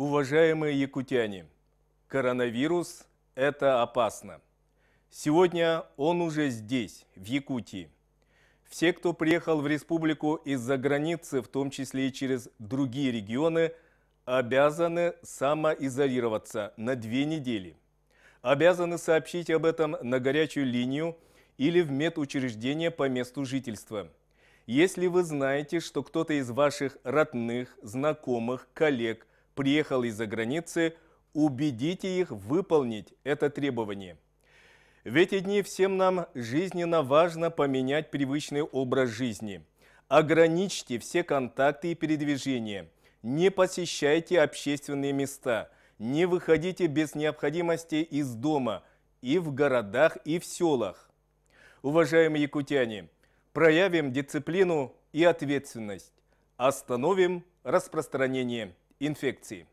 Уважаемые якутяне, коронавирус – это опасно. Сегодня он уже здесь, в Якутии. Все, кто приехал в республику из-за границы, в том числе и через другие регионы, обязаны самоизолироваться на две недели. Обязаны сообщить об этом на горячую линию или в медучреждение по месту жительства – если вы знаете, что кто-то из ваших родных, знакомых, коллег приехал из-за границы, убедите их выполнить это требование. В эти дни всем нам жизненно важно поменять привычный образ жизни. Ограничьте все контакты и передвижения. Не посещайте общественные места. Не выходите без необходимости из дома и в городах, и в селах. Уважаемые якутяне, проявим дисциплину и ответственность. Остановим распространение инфекции.